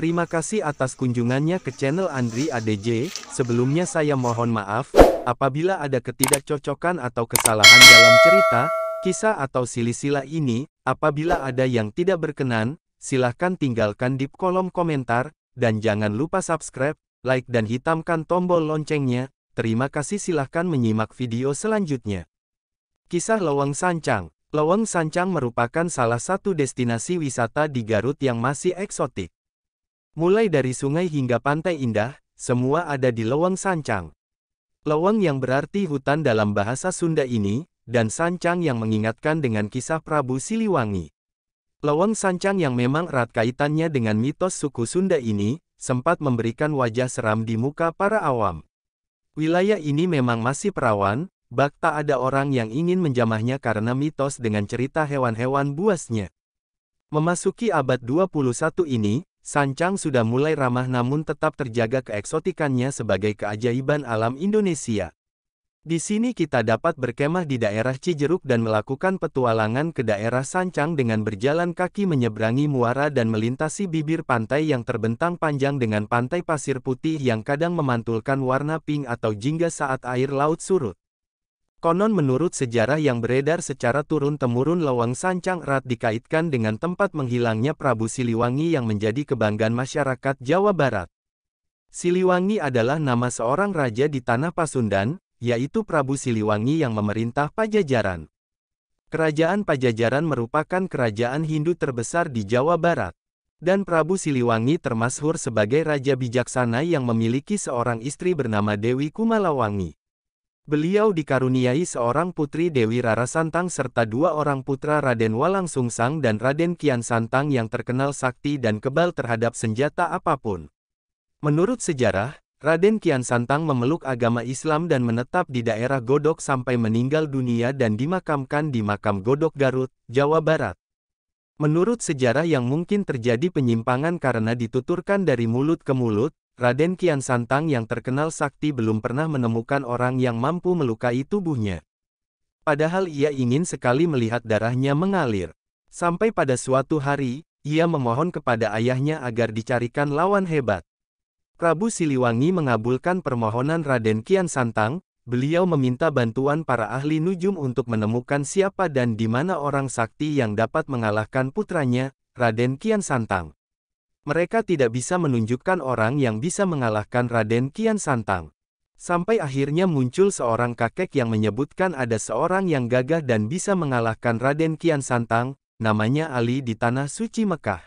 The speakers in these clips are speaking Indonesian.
Terima kasih atas kunjungannya ke channel Andri ADJ, sebelumnya saya mohon maaf, apabila ada ketidakcocokan atau kesalahan dalam cerita, kisah atau silsilah ini, apabila ada yang tidak berkenan, silahkan tinggalkan di kolom komentar, dan jangan lupa subscribe, like dan hitamkan tombol loncengnya, terima kasih silahkan menyimak video selanjutnya. Kisah Lawang Sancang Lawang Sancang merupakan salah satu destinasi wisata di Garut yang masih eksotik. Mulai dari sungai hingga pantai indah, semua ada di Lewang Sancang. Lewang yang berarti hutan dalam bahasa Sunda ini, dan Sancang yang mengingatkan dengan kisah Prabu Siliwangi. Lewang Sancang yang memang erat kaitannya dengan mitos suku Sunda ini, sempat memberikan wajah seram di muka para awam. Wilayah ini memang masih perawan, bak tak ada orang yang ingin menjamahnya karena mitos dengan cerita hewan-hewan buasnya. Memasuki abad 21 ini, Sancang sudah mulai ramah namun tetap terjaga keeksotikannya sebagai keajaiban alam Indonesia. Di sini kita dapat berkemah di daerah Cijeruk dan melakukan petualangan ke daerah Sancang dengan berjalan kaki menyeberangi muara dan melintasi bibir pantai yang terbentang panjang dengan pantai pasir putih yang kadang memantulkan warna pink atau jingga saat air laut surut. Konon menurut sejarah yang beredar secara turun-temurun Lawang Sancang erat dikaitkan dengan tempat menghilangnya Prabu Siliwangi yang menjadi kebanggaan masyarakat Jawa Barat. Siliwangi adalah nama seorang raja di Tanah Pasundan, yaitu Prabu Siliwangi yang memerintah Pajajaran. Kerajaan Pajajaran merupakan kerajaan Hindu terbesar di Jawa Barat. Dan Prabu Siliwangi termasuk sebagai raja bijaksana yang memiliki seorang istri bernama Dewi Kumalawangi. Beliau dikaruniai seorang putri Dewi Rara Santang serta dua orang putra Raden Walang Sungsang dan Raden Kian Santang yang terkenal sakti dan kebal terhadap senjata apapun. Menurut sejarah, Raden Kian Santang memeluk agama Islam dan menetap di daerah Godok sampai meninggal dunia dan dimakamkan di makam Godok Garut, Jawa Barat. Menurut sejarah yang mungkin terjadi penyimpangan karena dituturkan dari mulut ke mulut, Raden Kian Santang yang terkenal sakti belum pernah menemukan orang yang mampu melukai tubuhnya. Padahal ia ingin sekali melihat darahnya mengalir. Sampai pada suatu hari, ia memohon kepada ayahnya agar dicarikan lawan hebat. Prabu Siliwangi mengabulkan permohonan Raden Kian Santang, beliau meminta bantuan para ahli Nujum untuk menemukan siapa dan di mana orang sakti yang dapat mengalahkan putranya, Raden Kian Santang. Mereka tidak bisa menunjukkan orang yang bisa mengalahkan Raden Kian Santang. Sampai akhirnya muncul seorang kakek yang menyebutkan ada seorang yang gagah dan bisa mengalahkan Raden Kian Santang, namanya Ali di Tanah Suci Mekah.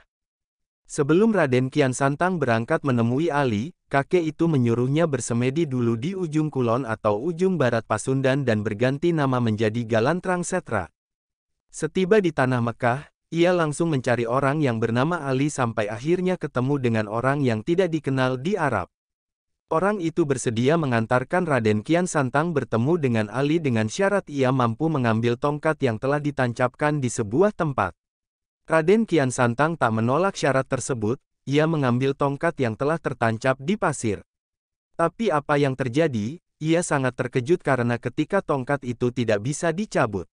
Sebelum Raden Kian Santang berangkat menemui Ali, kakek itu menyuruhnya bersemedi dulu di ujung kulon atau ujung barat Pasundan dan berganti nama menjadi Galantrang Setra. Setiba di Tanah Mekah, ia langsung mencari orang yang bernama Ali sampai akhirnya ketemu dengan orang yang tidak dikenal di Arab. Orang itu bersedia mengantarkan Raden Kian Santang bertemu dengan Ali dengan syarat ia mampu mengambil tongkat yang telah ditancapkan di sebuah tempat. Raden Kian Santang tak menolak syarat tersebut, ia mengambil tongkat yang telah tertancap di pasir. Tapi apa yang terjadi, ia sangat terkejut karena ketika tongkat itu tidak bisa dicabut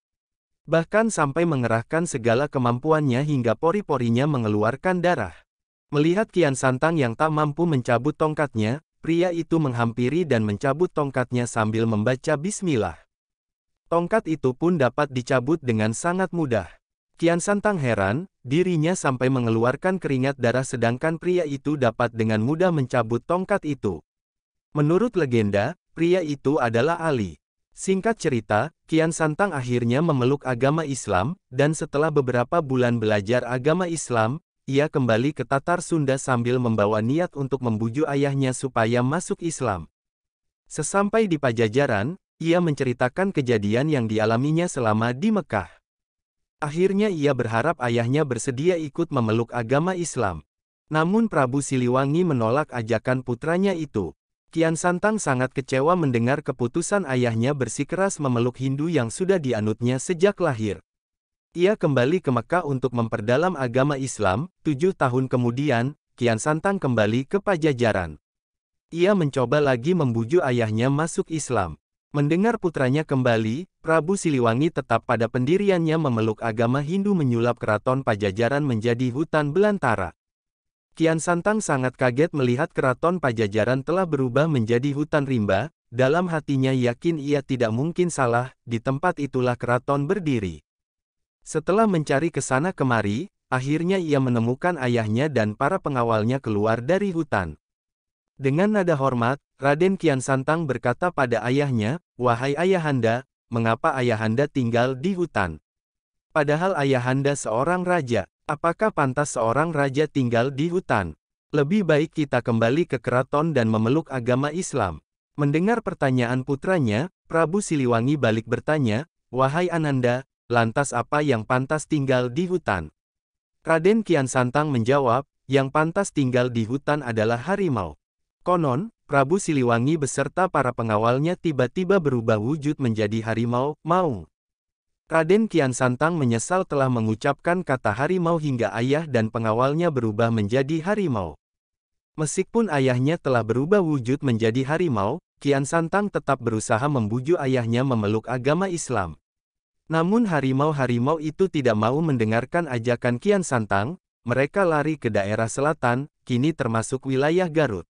bahkan sampai mengerahkan segala kemampuannya hingga pori-porinya mengeluarkan darah. Melihat Kian Santang yang tak mampu mencabut tongkatnya, pria itu menghampiri dan mencabut tongkatnya sambil membaca bismillah. Tongkat itu pun dapat dicabut dengan sangat mudah. Kian Santang heran, dirinya sampai mengeluarkan keringat darah sedangkan pria itu dapat dengan mudah mencabut tongkat itu. Menurut legenda, pria itu adalah Ali. Singkat cerita, Kian Santang akhirnya memeluk agama Islam, dan setelah beberapa bulan belajar agama Islam, ia kembali ke Tatar Sunda sambil membawa niat untuk membujuk ayahnya supaya masuk Islam. Sesampai di Pajajaran, ia menceritakan kejadian yang dialaminya selama di Mekah. Akhirnya ia berharap ayahnya bersedia ikut memeluk agama Islam. Namun Prabu Siliwangi menolak ajakan putranya itu. Kian Santang sangat kecewa mendengar keputusan ayahnya bersikeras memeluk Hindu yang sudah dianutnya sejak lahir. Ia kembali ke Mekah untuk memperdalam agama Islam, tujuh tahun kemudian, Kian Santang kembali ke Pajajaran. Ia mencoba lagi membujuk ayahnya masuk Islam. Mendengar putranya kembali, Prabu Siliwangi tetap pada pendiriannya memeluk agama Hindu menyulap keraton Pajajaran menjadi hutan belantara. Kian Santang sangat kaget melihat keraton pajajaran telah berubah menjadi hutan rimba, dalam hatinya yakin ia tidak mungkin salah, di tempat itulah keraton berdiri. Setelah mencari ke sana kemari, akhirnya ia menemukan ayahnya dan para pengawalnya keluar dari hutan. Dengan nada hormat, Raden Kian Santang berkata pada ayahnya, Wahai ayahanda, mengapa ayahanda tinggal di hutan? Padahal ayahanda seorang raja. Apakah pantas seorang raja tinggal di hutan? Lebih baik kita kembali ke keraton dan memeluk agama Islam. Mendengar pertanyaan putranya, Prabu Siliwangi balik bertanya, Wahai Ananda, lantas apa yang pantas tinggal di hutan? Raden Kian Santang menjawab, yang pantas tinggal di hutan adalah harimau. Konon, Prabu Siliwangi beserta para pengawalnya tiba-tiba berubah wujud menjadi harimau, maung. Raden Kian Santang menyesal telah mengucapkan kata harimau hingga ayah dan pengawalnya berubah menjadi harimau. Meskipun ayahnya telah berubah wujud menjadi harimau, Kian Santang tetap berusaha membujuk ayahnya memeluk agama Islam. Namun harimau-harimau itu tidak mau mendengarkan ajakan Kian Santang, mereka lari ke daerah selatan, kini termasuk wilayah Garut.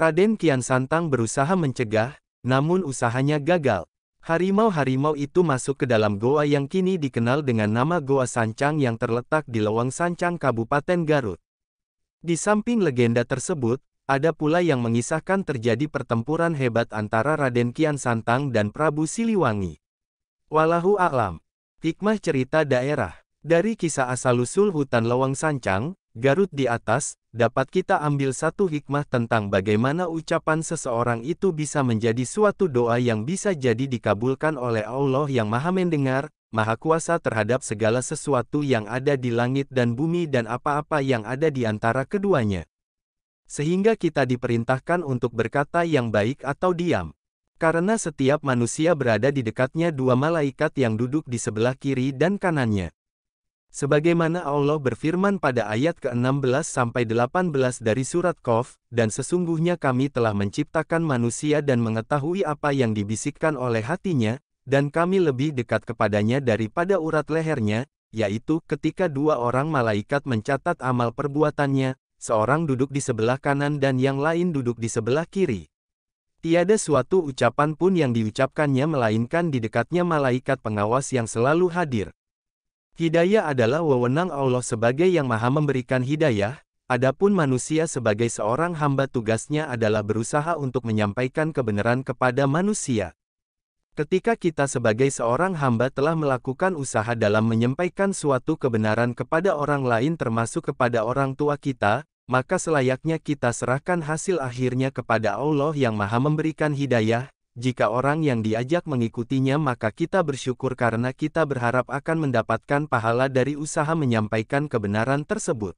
Raden Kian Santang berusaha mencegah, namun usahanya gagal. Harimau-harimau itu masuk ke dalam goa yang kini dikenal dengan nama Goa Sancang yang terletak di Lawang Sancang, Kabupaten Garut. Di samping legenda tersebut, ada pula yang mengisahkan terjadi pertempuran hebat antara Raden Kian Santang dan Prabu Siliwangi. Walahu a'lam. Hikmah cerita daerah. Dari kisah asal-usul hutan Lawang Sancang, Garut di atas, dapat kita ambil satu hikmah tentang bagaimana ucapan seseorang itu bisa menjadi suatu doa yang bisa jadi dikabulkan oleh Allah yang maha mendengar, maha kuasa terhadap segala sesuatu yang ada di langit dan bumi dan apa-apa yang ada di antara keduanya. Sehingga kita diperintahkan untuk berkata yang baik atau diam. Karena setiap manusia berada di dekatnya dua malaikat yang duduk di sebelah kiri dan kanannya. Sebagaimana Allah berfirman pada ayat ke-16-18 sampai dari surat Qaf, dan sesungguhnya kami telah menciptakan manusia dan mengetahui apa yang dibisikkan oleh hatinya, dan kami lebih dekat kepadanya daripada urat lehernya, yaitu ketika dua orang malaikat mencatat amal perbuatannya, seorang duduk di sebelah kanan dan yang lain duduk di sebelah kiri. Tiada suatu ucapan pun yang diucapkannya melainkan di dekatnya malaikat pengawas yang selalu hadir. Hidayah adalah wewenang Allah sebagai yang maha memberikan hidayah, adapun manusia sebagai seorang hamba tugasnya adalah berusaha untuk menyampaikan kebenaran kepada manusia. Ketika kita sebagai seorang hamba telah melakukan usaha dalam menyampaikan suatu kebenaran kepada orang lain termasuk kepada orang tua kita, maka selayaknya kita serahkan hasil akhirnya kepada Allah yang maha memberikan hidayah, jika orang yang diajak mengikutinya maka kita bersyukur karena kita berharap akan mendapatkan pahala dari usaha menyampaikan kebenaran tersebut.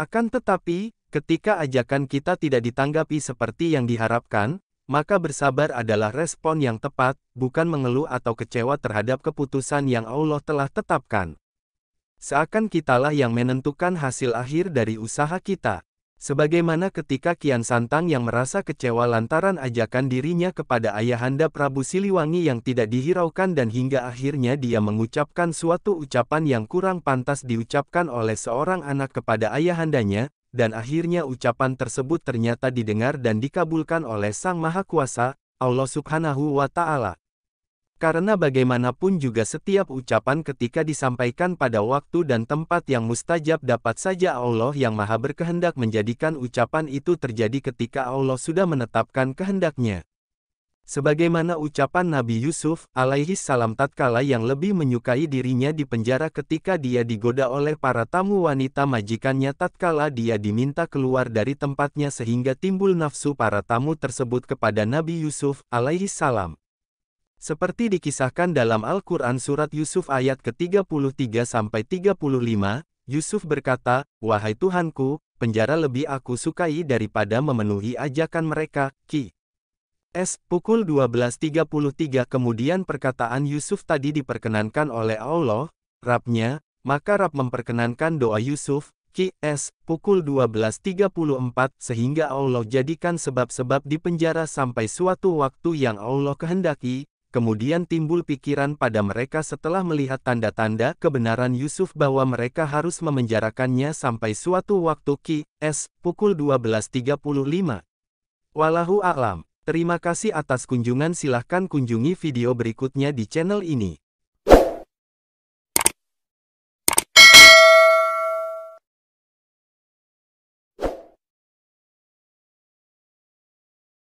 Akan tetapi, ketika ajakan kita tidak ditanggapi seperti yang diharapkan, maka bersabar adalah respon yang tepat, bukan mengeluh atau kecewa terhadap keputusan yang Allah telah tetapkan. Seakan kitalah yang menentukan hasil akhir dari usaha kita. Sebagaimana ketika Kian Santang yang merasa kecewa lantaran ajakan dirinya kepada ayahanda Prabu Siliwangi yang tidak dihiraukan dan hingga akhirnya dia mengucapkan suatu ucapan yang kurang pantas diucapkan oleh seorang anak kepada ayahandanya, dan akhirnya ucapan tersebut ternyata didengar dan dikabulkan oleh Sang Maha Kuasa, Allah Subhanahu wa Ta'ala. Karena bagaimanapun juga setiap ucapan ketika disampaikan pada waktu dan tempat yang mustajab dapat saja Allah yang maha berkehendak menjadikan ucapan itu terjadi ketika Allah sudah menetapkan kehendaknya. Sebagaimana ucapan Nabi Yusuf alaihi salam tatkala yang lebih menyukai dirinya di penjara ketika dia digoda oleh para tamu wanita majikannya tatkala dia diminta keluar dari tempatnya sehingga timbul nafsu para tamu tersebut kepada Nabi Yusuf alaihi salam. Seperti dikisahkan dalam Al-Quran Surat Yusuf ayat ke-33-35, Yusuf berkata, Wahai Tuhanku, penjara lebih aku sukai daripada memenuhi ajakan mereka, Ki. S. Pukul 12.33 kemudian perkataan Yusuf tadi diperkenankan oleh Allah, Rabnya, maka Rab memperkenankan doa Yusuf, Ki. S. Pukul 12.34 sehingga Allah jadikan sebab-sebab di penjara sampai suatu waktu yang Allah kehendaki, Kemudian timbul pikiran pada mereka setelah melihat tanda-tanda kebenaran Yusuf bahwa mereka harus memenjarakannya sampai suatu waktu Ki, S, pukul 12.35. Walahu a'lam. Terima kasih atas kunjungan silahkan kunjungi video berikutnya di channel ini.